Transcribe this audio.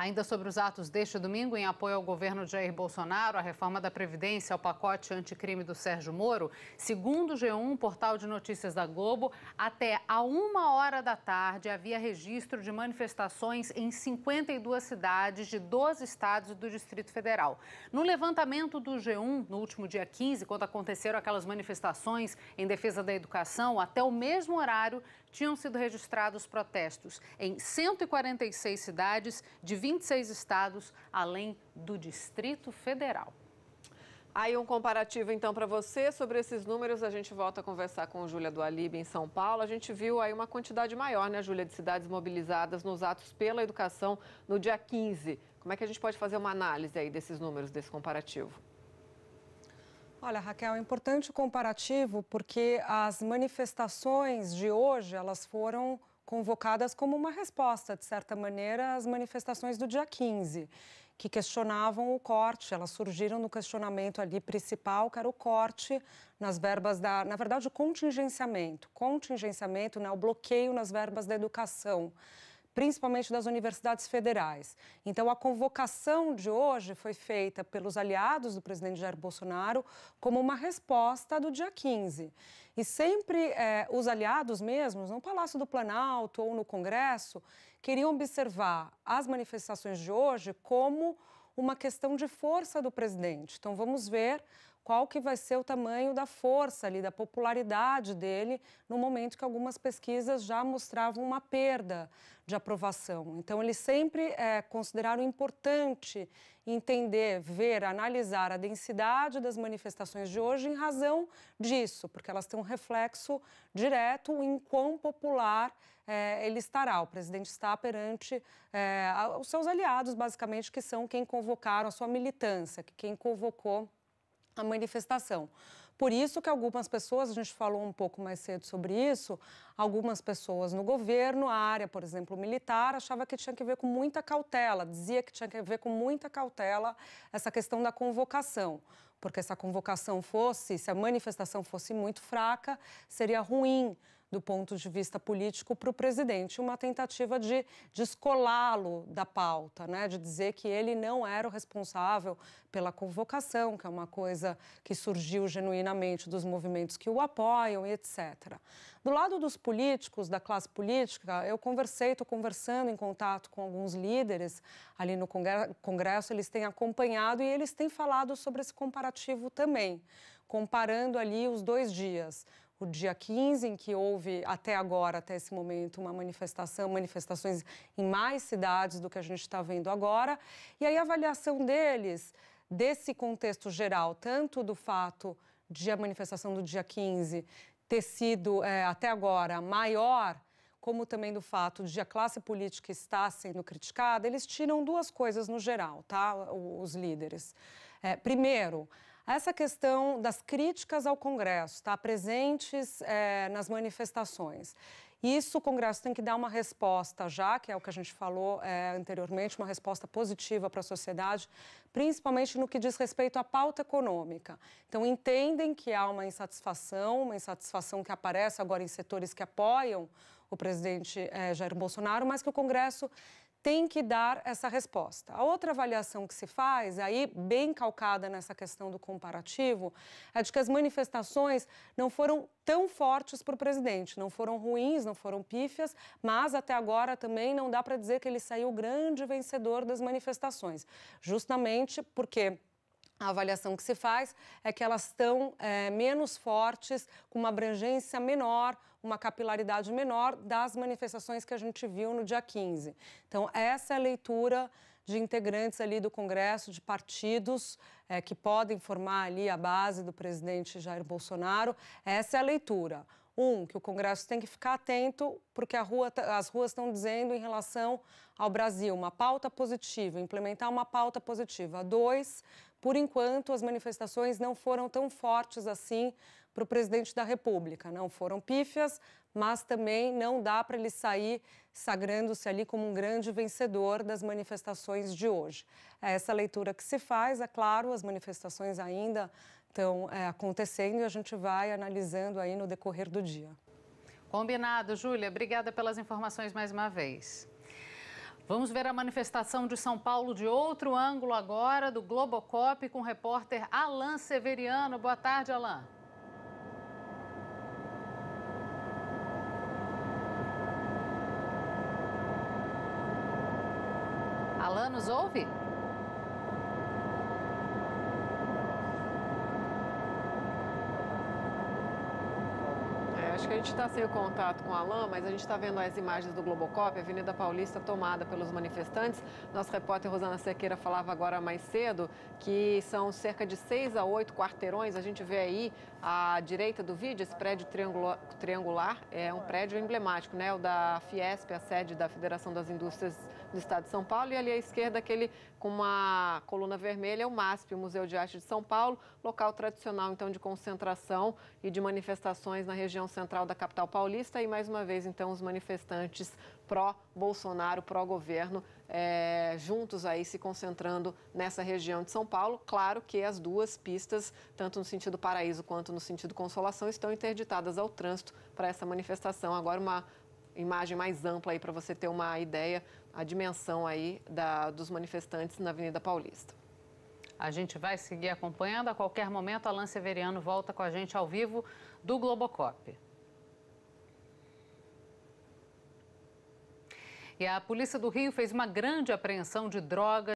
Ainda sobre os atos deste domingo em apoio ao governo de Jair Bolsonaro, a reforma da Previdência ao pacote anticrime do Sérgio Moro, segundo o G1, portal de notícias da Globo, até a uma hora da tarde havia registro de manifestações em 52 cidades de 12 estados do Distrito Federal. No levantamento do G1, no último dia 15, quando aconteceram aquelas manifestações em defesa da educação, até o mesmo horário tinham sido registrados protestos em 146 cidades de 20 26 estados, além do Distrito Federal. Aí um comparativo então para você sobre esses números, a gente volta a conversar com Júlia do Alibe em São Paulo. A gente viu aí uma quantidade maior, né, Júlia, de cidades mobilizadas nos atos pela educação no dia 15. Como é que a gente pode fazer uma análise aí desses números, desse comparativo? Olha, Raquel, é importante o comparativo porque as manifestações de hoje, elas foram convocadas como uma resposta, de certa maneira, às manifestações do dia 15, que questionavam o corte. Elas surgiram no questionamento ali principal, que era o corte nas verbas da. Na verdade, o contingenciamento. Contingenciamento, né, o bloqueio nas verbas da educação principalmente das universidades federais. Então, a convocação de hoje foi feita pelos aliados do presidente Jair Bolsonaro como uma resposta do dia 15. E sempre é, os aliados mesmos, no Palácio do Planalto ou no Congresso, queriam observar as manifestações de hoje como uma questão de força do presidente. Então, vamos ver qual que vai ser o tamanho da força ali, da popularidade dele, no momento que algumas pesquisas já mostravam uma perda de aprovação. Então, eles sempre é, consideraram importante entender, ver, analisar a densidade das manifestações de hoje em razão disso, porque elas têm um reflexo direto em quão popular é, ele estará. O presidente está perante é, os seus aliados, basicamente, que são quem convocaram a sua militância, que quem convocou a manifestação. Por isso que algumas pessoas, a gente falou um pouco mais cedo sobre isso, algumas pessoas no governo, a área, por exemplo, militar, achava que tinha que ver com muita cautela, dizia que tinha que ver com muita cautela essa questão da convocação porque se a convocação fosse, se a manifestação fosse muito fraca, seria ruim do ponto de vista político para o presidente, uma tentativa de descolá-lo da pauta, né? de dizer que ele não era o responsável pela convocação, que é uma coisa que surgiu genuinamente dos movimentos que o apoiam, etc. Do lado dos políticos, da classe política, eu conversei, estou conversando em contato com alguns líderes ali no Congresso, eles têm acompanhado e eles têm falado sobre esse comparativo também, comparando ali os dois dias o dia 15, em que houve até agora, até esse momento, uma manifestação, manifestações em mais cidades do que a gente está vendo agora. E aí a avaliação deles, desse contexto geral, tanto do fato de a manifestação do dia 15 ter sido é, até agora maior, como também do fato de a classe política estar sendo criticada, eles tiram duas coisas no geral, tá? Os líderes. É, primeiro, essa questão das críticas ao Congresso, está presentes é, nas manifestações. Isso o Congresso tem que dar uma resposta já, que é o que a gente falou é, anteriormente, uma resposta positiva para a sociedade, principalmente no que diz respeito à pauta econômica. Então, entendem que há uma insatisfação, uma insatisfação que aparece agora em setores que apoiam o presidente é, Jair Bolsonaro, mas que o Congresso tem que dar essa resposta. A outra avaliação que se faz, aí bem calcada nessa questão do comparativo, é de que as manifestações não foram tão fortes para o presidente, não foram ruins, não foram pífias, mas até agora também não dá para dizer que ele saiu grande vencedor das manifestações, justamente porque a avaliação que se faz é que elas estão é, menos fortes, com uma abrangência menor, uma capilaridade menor das manifestações que a gente viu no dia 15. Então, essa é a leitura de integrantes ali do Congresso, de partidos é, que podem formar ali a base do presidente Jair Bolsonaro. Essa é a leitura. Um, que o Congresso tem que ficar atento, porque rua, tá, as ruas estão dizendo em relação ao Brasil uma pauta positiva, implementar uma pauta positiva. Dois, por enquanto, as manifestações não foram tão fortes assim para o presidente da República. Não foram pífias, mas também não dá para ele sair sagrando-se ali como um grande vencedor das manifestações de hoje. É essa leitura que se faz, é claro, as manifestações ainda estão é, acontecendo e a gente vai analisando aí no decorrer do dia. Combinado, Júlia. Obrigada pelas informações mais uma vez. Vamos ver a manifestação de São Paulo de outro ângulo agora, do Globocop, com o repórter Alain Severiano. Boa tarde, Alain. Alain, nos ouve? que a gente está sem o contato com a Alain, mas a gente está vendo as imagens do Globocop, a Avenida Paulista tomada pelos manifestantes. Nosso repórter Rosana Sequeira falava agora mais cedo que são cerca de seis a oito quarteirões. A gente vê aí à direita do vídeo esse prédio triangular, triangular é um prédio emblemático, né? O da Fiesp, a sede da Federação das Indústrias do Estado de São Paulo, e ali à esquerda aquele com uma coluna vermelha é o MASP, o Museu de Arte de São Paulo, local tradicional então de concentração e de manifestações na região central central da capital paulista e, mais uma vez, então, os manifestantes pró-Bolsonaro, pró-governo, é, juntos aí se concentrando nessa região de São Paulo. Claro que as duas pistas, tanto no sentido Paraíso quanto no sentido Consolação, estão interditadas ao trânsito para essa manifestação. Agora, uma imagem mais ampla aí para você ter uma ideia, a dimensão aí da, dos manifestantes na Avenida Paulista. A gente vai seguir acompanhando. A qualquer momento, Alan Severiano volta com a gente ao vivo do Globocop. E a Polícia do Rio fez uma grande apreensão de drogas.